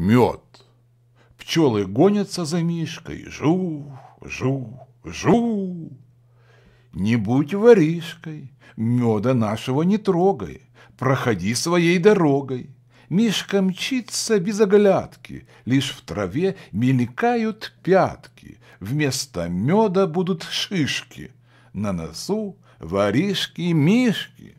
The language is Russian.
мед. Пчелы гонятся за мишкой. Жу, жу, жу. Не будь воришкой, меда нашего не трогай. Проходи своей дорогой. Мишка мчится без оглядки, Лишь в траве мелькают пятки, Вместо меда будут шишки, На носу воришки-мишки.